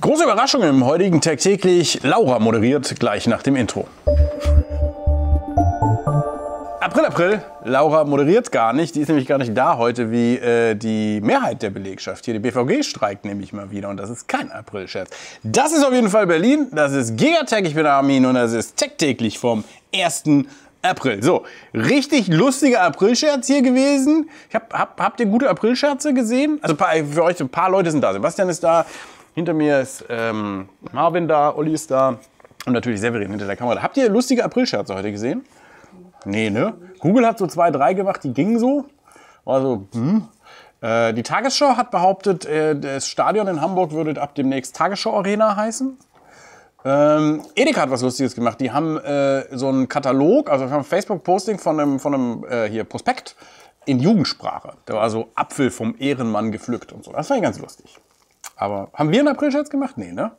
Große Überraschung im heutigen Tag täglich. Laura moderiert gleich nach dem Intro. April, April. Laura moderiert gar nicht. Die ist nämlich gar nicht da heute, wie äh, die Mehrheit der Belegschaft. Hier, die BVG streikt nämlich mal wieder. Und das ist kein April-Scherz. Das ist auf jeden Fall Berlin. Das ist Gigatech. Ich bin Armin. Und das ist Tech täglich vom 1. April. So, richtig lustiger April-Scherz hier gewesen. Ich hab, hab, habt ihr gute April-Scherze gesehen? Also für euch ein paar Leute sind da. Sebastian ist da. Hinter mir ist ähm, Marvin da, Olli ist da und natürlich Severin hinter der Kamera. Habt ihr lustige April-Scherze heute gesehen? Nee, ne? Google hat so zwei, drei gemacht, die gingen so. War so, hm. Äh, die Tagesschau hat behauptet, äh, das Stadion in Hamburg würde ab demnächst Tagesschau Arena heißen. Ähm, Edeka hat was Lustiges gemacht. Die haben äh, so einen Katalog, also ein Facebook-Posting von einem, von einem hier Prospekt in Jugendsprache. Da war so Apfel vom Ehrenmann gepflückt und so. Das fand ich ganz lustig. Aber haben wir einen April-Scherz gemacht? Nee, ne?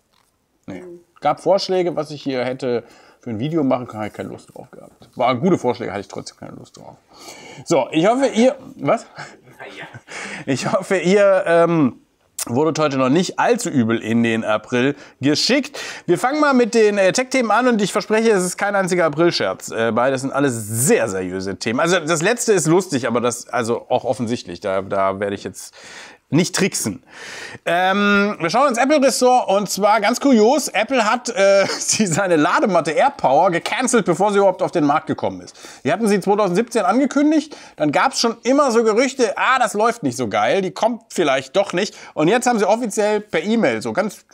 Nee. Mhm. Gab Vorschläge, was ich hier hätte für ein Video machen können, habe ich keine Lust drauf gehabt. War gute Vorschläge, hatte ich trotzdem keine Lust drauf. So, ich hoffe, ihr. Was? Ich hoffe, ihr. Ähm, Wurde heute noch nicht allzu übel in den April geschickt. Wir fangen mal mit den äh, Tech-Themen an und ich verspreche, es ist kein einziger April-Scherz. Äh, beides sind alles sehr seriöse Themen. Also das letzte ist lustig, aber das also auch offensichtlich. Da, da werde ich jetzt nicht tricksen. Ähm, wir schauen ins Apple-Ressort und zwar ganz kurios, Apple hat äh, die, seine Ladematte AirPower gecancelt, bevor sie überhaupt auf den Markt gekommen ist. Die hatten sie 2017 angekündigt, dann gab es schon immer so Gerüchte, ah, das läuft nicht so geil, die kommt vielleicht doch nicht. Und jetzt haben sie offiziell per E-Mail, so ganz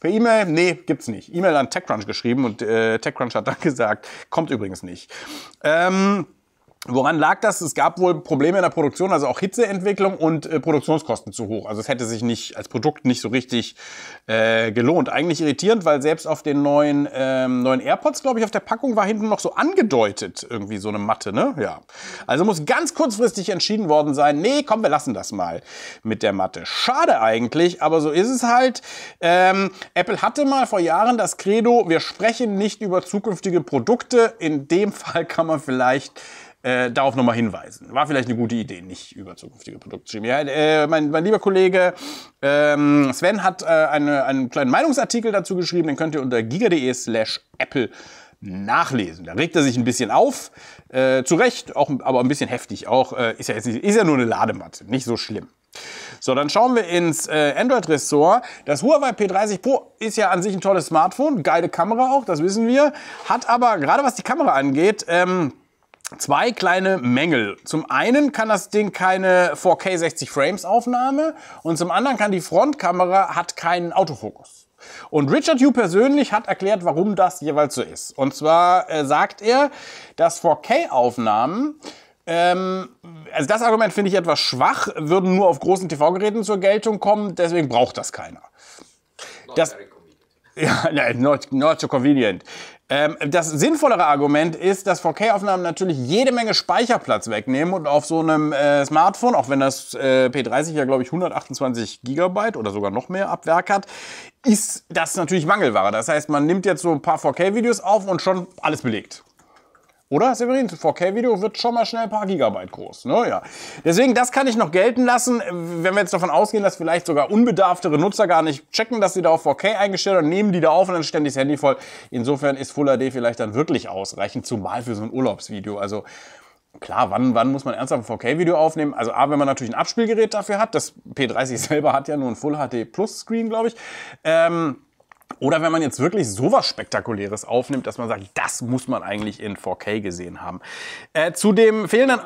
per E-Mail, nee, gibt's nicht. E-Mail an TechCrunch geschrieben und äh, TechCrunch hat dann gesagt, kommt übrigens nicht. Ähm, Woran lag das? Es gab wohl Probleme in der Produktion, also auch Hitzeentwicklung und äh, Produktionskosten zu hoch. Also es hätte sich nicht als Produkt nicht so richtig äh, gelohnt. Eigentlich irritierend, weil selbst auf den neuen, ähm, neuen AirPods, glaube ich, auf der Packung war hinten noch so angedeutet irgendwie so eine Matte, ne? Ja. Also muss ganz kurzfristig entschieden worden sein, nee, komm, wir lassen das mal mit der Matte. Schade eigentlich, aber so ist es halt. Ähm, Apple hatte mal vor Jahren das Credo, wir sprechen nicht über zukünftige Produkte. In dem Fall kann man vielleicht äh, darauf nochmal hinweisen. War vielleicht eine gute Idee, nicht über zukünftige Produkte zu schreiben. Ja, äh, mein, mein, lieber Kollege ähm, Sven hat äh, eine, einen kleinen Meinungsartikel dazu geschrieben, den könnt ihr unter giga.de slash apple nachlesen. Da regt er sich ein bisschen auf, äh, zu Recht, auch, aber ein bisschen heftig auch. Äh, ist, ja jetzt ist ja nur eine Ladematte, nicht so schlimm. So, dann schauen wir ins äh, Android-Ressort. Das Huawei P30 Pro ist ja an sich ein tolles Smartphone, geile Kamera auch, das wissen wir. Hat aber, gerade was die Kamera angeht, ähm, zwei kleine Mängel. Zum einen kann das Ding keine 4K 60 Frames Aufnahme und zum anderen kann die Frontkamera hat keinen Autofokus. Und Richard Hugh persönlich hat erklärt, warum das jeweils so ist. Und zwar äh, sagt er, dass 4K-Aufnahmen ähm, also das Argument finde ich etwas schwach, würden nur auf großen TV-Geräten zur Geltung kommen, deswegen braucht das keiner. Not das, ja, not, not so convenient. Ähm, das sinnvollere Argument ist, dass 4K-Aufnahmen natürlich jede Menge Speicherplatz wegnehmen und auf so einem äh, Smartphone, auch wenn das äh, P30 ja glaube ich 128 Gigabyte oder sogar noch mehr ab Werk hat, ist das natürlich Mangelware. Das heißt, man nimmt jetzt so ein paar 4K-Videos auf und schon alles belegt. Oder, Severin? 4K-Video wird schon mal schnell ein paar Gigabyte groß. Naja. Ne? Deswegen, das kann ich noch gelten lassen, wenn wir jetzt davon ausgehen, dass vielleicht sogar unbedarftere Nutzer gar nicht checken, dass sie da auf 4K eingestellt und nehmen die da auf und dann ständig das Handy voll. Insofern ist Full HD vielleicht dann wirklich ausreichend, zumal für so ein Urlaubsvideo. Also, Klar, wann, wann muss man ernsthaft ein 4K-Video aufnehmen? Also A, wenn man natürlich ein Abspielgerät dafür hat. Das P30 selber hat ja nur ein Full HD Plus Screen, glaube ich. Ähm, oder wenn man jetzt wirklich sowas Spektakuläres aufnimmt, dass man sagt, das muss man eigentlich in 4K gesehen haben. Äh, zu dem fehlenden...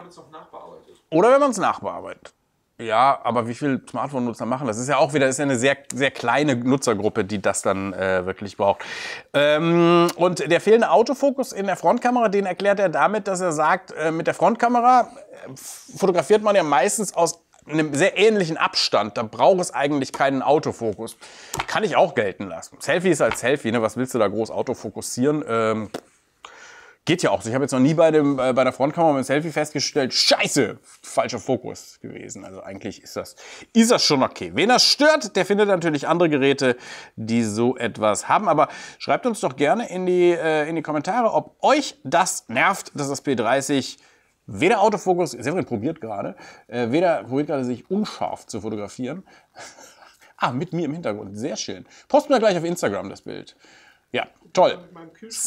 Oder wenn man es nachbearbeitet. Ja, aber wie viele Smartphone-Nutzer machen das? Ist ja auch wieder ist ja eine sehr, sehr kleine Nutzergruppe, die das dann äh, wirklich braucht. Ähm, und der fehlende Autofokus in der Frontkamera, den erklärt er damit, dass er sagt, äh, mit der Frontkamera äh, fotografiert man ja meistens aus einem sehr ähnlichen Abstand, da braucht es eigentlich keinen Autofokus. Kann ich auch gelten lassen. Selfie ist halt Selfie, ne? was willst du da groß autofokussieren? Ähm, geht ja auch. so. Ich habe jetzt noch nie bei, dem, äh, bei der Frontkamera mit dem Selfie festgestellt, scheiße, falscher Fokus gewesen. Also eigentlich ist das, ist das schon okay. Wen das stört, der findet natürlich andere Geräte, die so etwas haben. Aber schreibt uns doch gerne in die, äh, in die Kommentare, ob euch das nervt, dass das P30 weder Autofokus, Severin probiert gerade, äh, weder probiert gerade sich unscharf zu fotografieren. ah, mit mir im Hintergrund, sehr schön. Post mir gleich auf Instagram das Bild. Ja, toll.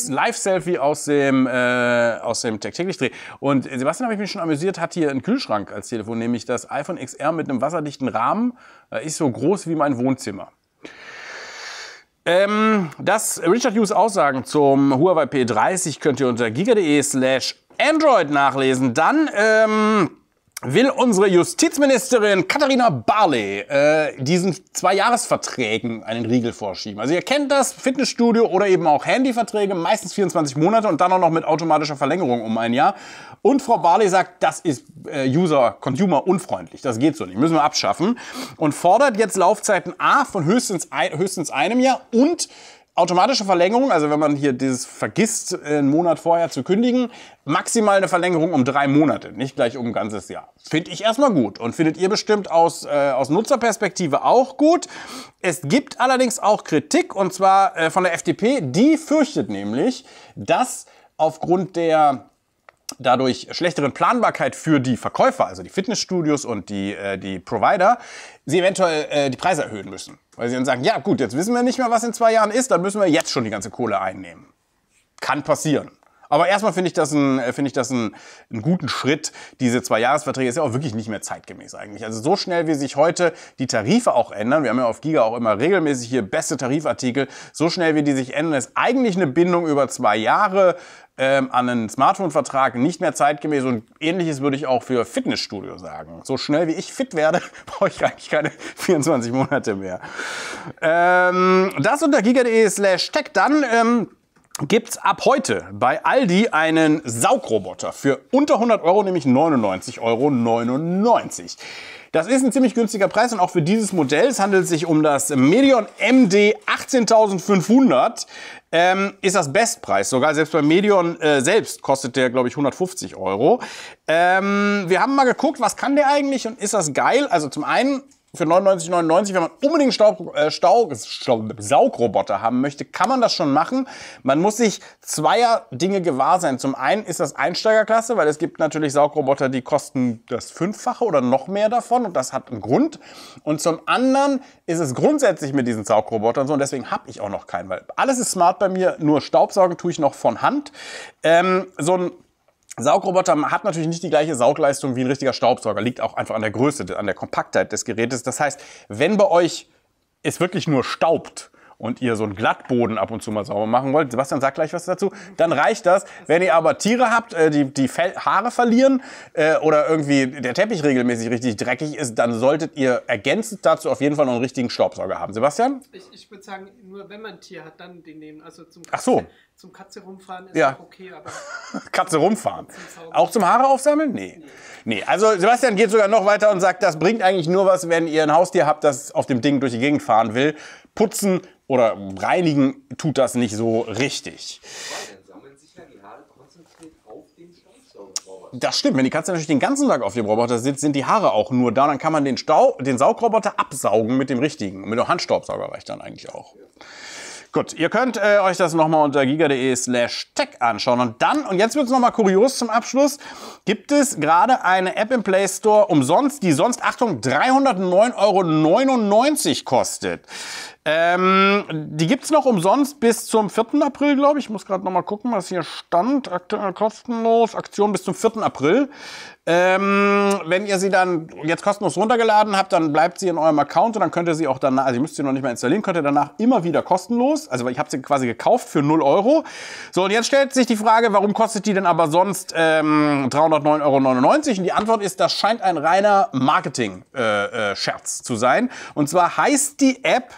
Live-Selfie aus dem, äh, aus dem Täglich-Dreh. Und Sebastian, habe ich mich schon amüsiert, hat hier einen Kühlschrank als Telefon, nämlich das iPhone XR mit einem wasserdichten Rahmen. Ist so groß wie mein Wohnzimmer. Ähm, das Richard Hughes Aussagen zum Huawei P30 könnt ihr unter giga.de slash Android nachlesen. Dann ähm, will unsere Justizministerin Katharina Barley äh, diesen Zwei-Jahres-Verträgen einen Riegel vorschieben. Also ihr kennt das, Fitnessstudio oder eben auch Handyverträge, meistens 24 Monate und dann auch noch mit automatischer Verlängerung um ein Jahr. Und Frau Barley sagt, das ist äh, User, Consumer unfreundlich, das geht so nicht, müssen wir abschaffen. Und fordert jetzt Laufzeiten A von höchstens, ein, höchstens einem Jahr und automatische Verlängerung, also wenn man hier dieses vergisst, einen Monat vorher zu kündigen, maximal eine Verlängerung um drei Monate, nicht gleich um ein ganzes Jahr. Finde ich erstmal gut und findet ihr bestimmt aus, äh, aus Nutzerperspektive auch gut. Es gibt allerdings auch Kritik und zwar äh, von der FDP, die fürchtet nämlich, dass aufgrund der dadurch schlechteren Planbarkeit für die Verkäufer, also die Fitnessstudios und die, äh, die Provider, sie eventuell äh, die Preise erhöhen müssen. Weil sie dann sagen, ja gut, jetzt wissen wir nicht mehr, was in zwei Jahren ist, dann müssen wir jetzt schon die ganze Kohle einnehmen. Kann passieren. Aber erstmal finde ich das, ein, äh, find ich das ein, einen guten Schritt. Diese zwei Jahresverträge ist ja auch wirklich nicht mehr zeitgemäß eigentlich. Also so schnell, wie sich heute die Tarife auch ändern, wir haben ja auf Giga auch immer regelmäßig hier beste Tarifartikel, so schnell, wie die sich ändern, ist eigentlich eine Bindung über zwei Jahre ähm, an einen Smartphone-Vertrag nicht mehr zeitgemäß und ähnliches würde ich auch für Fitnessstudio sagen. So schnell wie ich fit werde, brauche ich eigentlich keine 24 Monate mehr. Ähm, das unter giga.de slash tech dann. Ähm gibt's ab heute bei Aldi einen Saugroboter für unter 100 Euro, nämlich 99,99 Euro. Das ist ein ziemlich günstiger Preis und auch für dieses Modell, es handelt sich um das Medion MD 18500, ähm, ist das Bestpreis sogar. Selbst bei Medion äh, selbst kostet der, glaube ich, 150 Euro. Ähm, wir haben mal geguckt, was kann der eigentlich und ist das geil? Also zum einen für 99,99, wenn man unbedingt Staub, äh, Stau, Stau, Saugroboter haben möchte, kann man das schon machen. Man muss sich zweier Dinge gewahr sein. Zum einen ist das Einsteigerklasse, weil es gibt natürlich Saugroboter, die kosten das Fünffache oder noch mehr davon und das hat einen Grund. Und zum anderen ist es grundsätzlich mit diesen Saugrobotern so und deswegen habe ich auch noch keinen, weil alles ist smart bei mir, nur Staubsaugen tue ich noch von Hand. Ähm, so ein Saugroboter hat natürlich nicht die gleiche Saugleistung wie ein richtiger Staubsauger, liegt auch einfach an der Größe, an der Kompaktheit des Gerätes. Das heißt, wenn bei euch es wirklich nur staubt, und ihr so einen Glattboden ab und zu mal sauber machen wollt, Sebastian sagt gleich was dazu, dann reicht das. Wenn ihr aber Tiere habt, äh, die, die Haare verlieren äh, oder irgendwie der Teppich regelmäßig richtig dreckig ist, dann solltet ihr ergänzend dazu auf jeden Fall noch einen richtigen Staubsauger haben. Sebastian? Ich, ich würde sagen, nur wenn man ein Tier hat, dann den nehmen. Also zum Ach so. Zum Katze rumfahren ist ja. okay, aber. Katze rumfahren. Zum auch zum Haare aufsammeln? Nee. nee. Nee, also Sebastian geht sogar noch weiter und sagt, das bringt eigentlich nur was, wenn ihr ein Haustier habt, das auf dem Ding durch die Gegend fahren will. Putzen oder reinigen tut das nicht so richtig. Das stimmt, wenn die Katze natürlich den ganzen Tag auf dem Roboter sitzt, sind die Haare auch nur da. Dann kann man den, Stau, den Saugroboter absaugen mit dem richtigen. Mit dem Handstaubsauger reicht dann eigentlich auch. Gut, ihr könnt äh, euch das nochmal unter giga.de slash tech anschauen. Und dann, und jetzt wird es nochmal kurios zum Abschluss, gibt es gerade eine App im Play Store umsonst, die sonst, Achtung, 309,99 Euro kostet. Ähm, die gibt es noch umsonst bis zum 4. April, glaube ich. Ich muss gerade noch mal gucken, was hier stand. Aktuell kostenlos, Aktion bis zum 4. April. Ähm, wenn ihr sie dann jetzt kostenlos runtergeladen habt, dann bleibt sie in eurem Account und dann könnt ihr sie auch danach, also ihr müsst sie noch nicht mehr installieren, könnt ihr danach immer wieder kostenlos, also ich habe sie quasi gekauft für 0 Euro. So, und jetzt stellt sich die Frage, warum kostet die denn aber sonst ähm, 309,99 Euro? Und die Antwort ist, das scheint ein reiner Marketing-Scherz äh, äh, zu sein. Und zwar heißt die App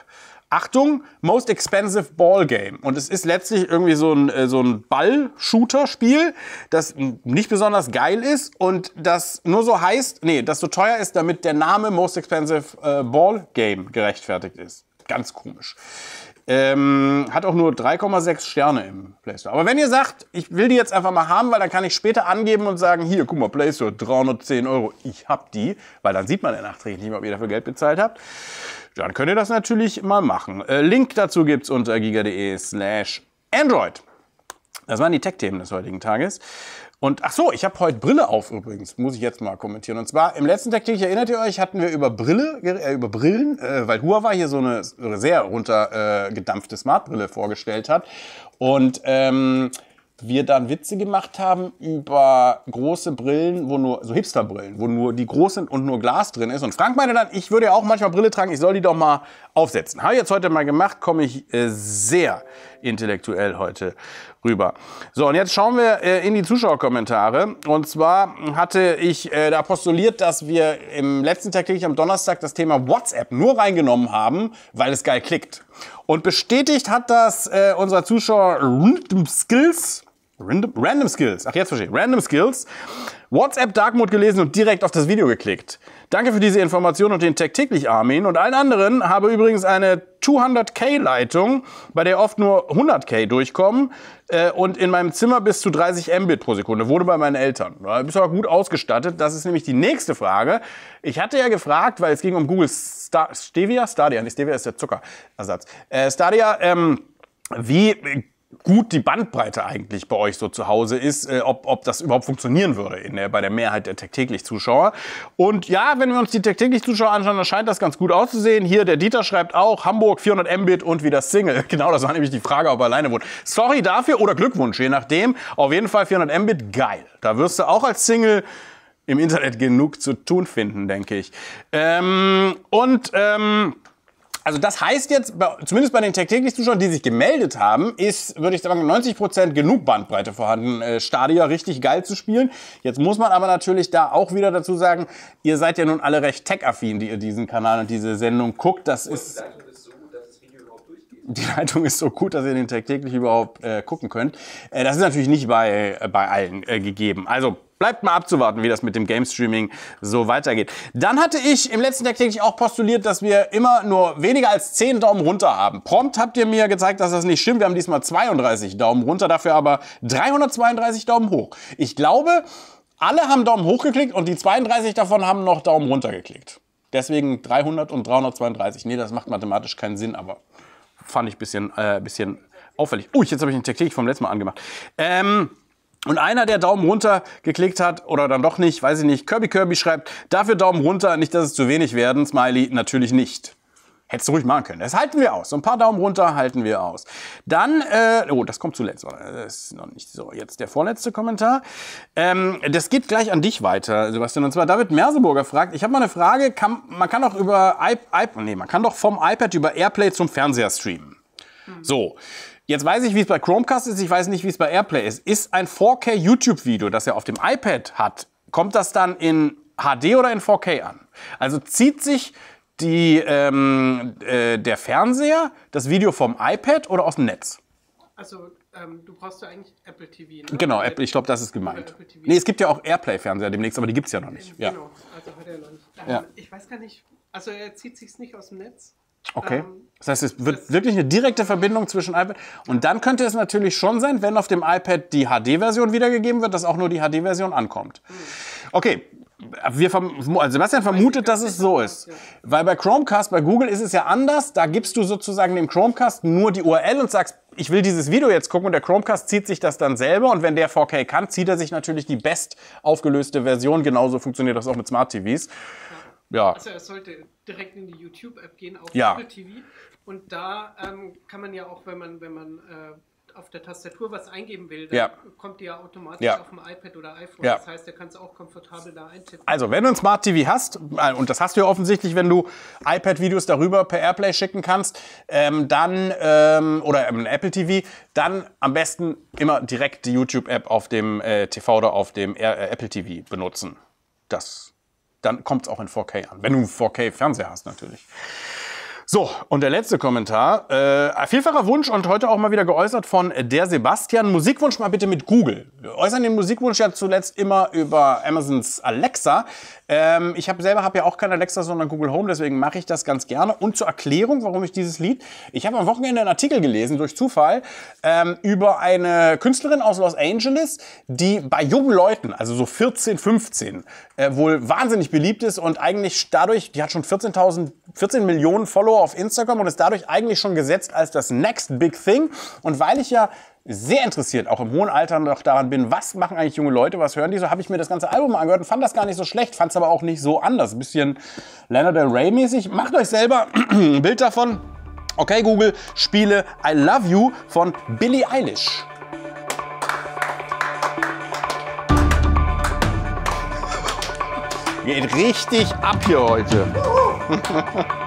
Achtung, Most Expensive Ball Game. Und es ist letztlich irgendwie so ein, äh, so ein Ball-Shooter-Spiel, das nicht besonders geil ist und das nur so heißt, nee, das so teuer ist, damit der Name Most Expensive äh, Ball Game gerechtfertigt ist. Ganz komisch. Ähm, hat auch nur 3,6 Sterne im Play Store. Aber wenn ihr sagt, ich will die jetzt einfach mal haben, weil dann kann ich später angeben und sagen, hier, guck mal, Play Store, 310 Euro, ich hab die, weil dann sieht man ja nachträglich nicht mehr, ob ihr dafür Geld bezahlt habt dann könnt ihr das natürlich mal machen. Äh, Link dazu gibt's unter giga.de slash Android. Das waren die Tech-Themen des heutigen Tages. Und ach so, ich habe heute Brille auf übrigens, muss ich jetzt mal kommentieren. Und zwar im letzten Tech-Tech, erinnert ihr euch, hatten wir über Brille, äh, über Brillen, äh, weil Huawei hier so eine sehr runtergedampfte äh, Smart-Brille vorgestellt hat. Und ähm, wir dann Witze gemacht haben über große Brillen, wo nur, so Hipsterbrillen, wo nur die groß sind und nur Glas drin ist. Und Frank meinte dann, ich würde ja auch manchmal Brille tragen, ich soll die doch mal aufsetzen. Habe ich jetzt heute mal gemacht, komme ich äh, sehr intellektuell heute rüber. So, und jetzt schauen wir äh, in die Zuschauerkommentare. Und zwar hatte ich äh, da postuliert, dass wir im letzten Tag, am Donnerstag, das Thema WhatsApp nur reingenommen haben, weil es geil klickt. Und bestätigt hat das äh, unser Zuschauer Skills Random, Random, Skills. Ach, jetzt verstehe ich. Random Skills. WhatsApp Dark Mode gelesen und direkt auf das Video geklickt. Danke für diese Information und den Tag täglich Armin und allen anderen habe übrigens eine 200k Leitung, bei der oft nur 100k durchkommen äh, und in meinem Zimmer bis zu 30 Mbit pro Sekunde. Wurde bei meinen Eltern. Da bist aber gut ausgestattet. Das ist nämlich die nächste Frage. Ich hatte ja gefragt, weil es ging um Google Sta Stevia, Stadia, nicht Stevia ist der Zuckerersatz. Äh, Stadia, ähm, wie gut die Bandbreite eigentlich bei euch so zu Hause ist, äh, ob, ob das überhaupt funktionieren würde in der, bei der Mehrheit der tagtäglich Zuschauer. Und ja, wenn wir uns die tagtäglich Zuschauer anschauen, dann scheint das ganz gut auszusehen. Hier, der Dieter schreibt auch, Hamburg 400 Mbit und wieder Single. Genau, das war nämlich die Frage, ob er alleine wohnt. Sorry dafür oder Glückwunsch, je nachdem. Auf jeden Fall 400 Mbit, geil. Da wirst du auch als Single im Internet genug zu tun finden, denke ich. Ähm, und... Ähm, also das heißt jetzt, zumindest bei den tagtäglich Zuschauern, die sich gemeldet haben, ist, würde ich sagen, 90% Prozent genug Bandbreite vorhanden, äh, Stadia richtig geil zu spielen. Jetzt muss man aber natürlich da auch wieder dazu sagen, ihr seid ja nun alle recht tech-affin, die ihr diesen Kanal und diese Sendung guckt. Das ist... Die Leitung ist so gut, dass ihr den tagtäglich überhaupt äh, gucken könnt. Äh, das ist natürlich nicht bei, äh, bei allen äh, gegeben. Also Bleibt mal abzuwarten, wie das mit dem Game-Streaming so weitergeht. Dann hatte ich im letzten Tag täglich auch postuliert, dass wir immer nur weniger als 10 Daumen runter haben. Prompt habt ihr mir gezeigt, dass das nicht stimmt. Wir haben diesmal 32 Daumen runter, dafür aber 332 Daumen hoch. Ich glaube, alle haben Daumen hoch geklickt und die 32 davon haben noch Daumen runter geklickt. Deswegen 300 und 332. Nee, das macht mathematisch keinen Sinn, aber fand ich ein bisschen, äh, bisschen auffällig. Ui, uh, jetzt habe ich den Tag täglich vom letzten Mal angemacht. Ähm... Und einer, der Daumen runter geklickt hat oder dann doch nicht, weiß ich nicht, Kirby Kirby schreibt, dafür Daumen runter, nicht, dass es zu wenig werden. Smiley, natürlich nicht. Hättest du ruhig machen können. Das halten wir aus. So ein paar Daumen runter halten wir aus. Dann, äh, oh, das kommt zuletzt. Das ist noch nicht so. Jetzt der vorletzte Kommentar. Ähm, das geht gleich an dich weiter, Sebastian. Und zwar David Merseburger fragt, ich habe mal eine Frage, kann, man kann doch über, I, nee, man kann doch vom iPad über Airplay zum Fernseher streamen. Mhm. So. Jetzt weiß ich, wie es bei Chromecast ist, ich weiß nicht, wie es bei AirPlay ist. Ist ein 4K YouTube-Video, das er auf dem iPad hat, kommt das dann in HD oder in 4K an? Also zieht sich die, ähm, äh, der Fernseher das Video vom iPad oder aus dem Netz? Also ähm, du brauchst ja eigentlich Apple TV. Ne? Genau, Apple, ich glaube, das ist gemeint. Nee, es gibt ja auch Airplay-Fernseher demnächst, aber die gibt es ja noch nicht. Ähm, genau, ja. also hat er noch nicht. Ähm, ja. Ich weiß gar nicht, also er zieht sich nicht aus dem Netz. Okay. Ähm, das heißt, es wird wirklich eine direkte Verbindung zwischen iPad. Und dann könnte es natürlich schon sein, wenn auf dem iPad die HD-Version wiedergegeben wird, dass auch nur die HD-Version ankommt. Mhm. Okay. Wir also Sebastian vermutet, dass es so ist. Weil bei Chromecast, bei Google ist es ja anders. Da gibst du sozusagen dem Chromecast nur die URL und sagst, ich will dieses Video jetzt gucken und der Chromecast zieht sich das dann selber und wenn der 4K kann, zieht er sich natürlich die best aufgelöste Version. Genauso funktioniert das auch mit Smart TVs. Ja. Also er sollte direkt in die YouTube-App gehen, auf ja. Apple TV. Und da ähm, kann man ja auch, wenn man, wenn man äh, auf der Tastatur was eingeben will, dann ja. kommt die ja automatisch ja. auf dem iPad oder iPhone. Das heißt, der kann es auch komfortabel da eintippen. Also, wenn du ein Smart TV hast, äh, und das hast du ja offensichtlich, wenn du iPad-Videos darüber per Airplay schicken kannst, ähm, dann ähm, oder ähm, ein Apple TV, dann am besten immer direkt die YouTube-App auf dem äh, TV oder auf dem äh, Apple TV benutzen. Das dann kommt es auch in 4K an. Wenn du einen 4K-Fernseher hast, natürlich. So, und der letzte Kommentar. Äh, vielfacher Wunsch und heute auch mal wieder geäußert von der Sebastian. Musikwunsch mal bitte mit Google. Wir äußern den Musikwunsch ja zuletzt immer über Amazons Alexa. Ähm, ich hab selber habe ja auch kein Alexa, sondern Google Home, deswegen mache ich das ganz gerne. Und zur Erklärung, warum ich dieses Lied. Ich habe am Wochenende einen Artikel gelesen, durch Zufall, ähm, über eine Künstlerin aus Los Angeles, die bei jungen Leuten, also so 14, 15, äh, wohl wahnsinnig beliebt ist und eigentlich dadurch, die hat schon 14.000, 14 Millionen Follower Follower auf Instagram und ist dadurch eigentlich schon gesetzt als das Next Big Thing. Und weil ich ja sehr interessiert, auch im hohen Alter noch daran bin, was machen eigentlich junge Leute, was hören die so, habe ich mir das ganze Album angehört und fand das gar nicht so schlecht, fand es aber auch nicht so anders. Ein bisschen Lana Del Rey mäßig. Macht euch selber ein Bild davon. Okay Google, spiele I Love You von Billie Eilish. Geht richtig ab hier heute.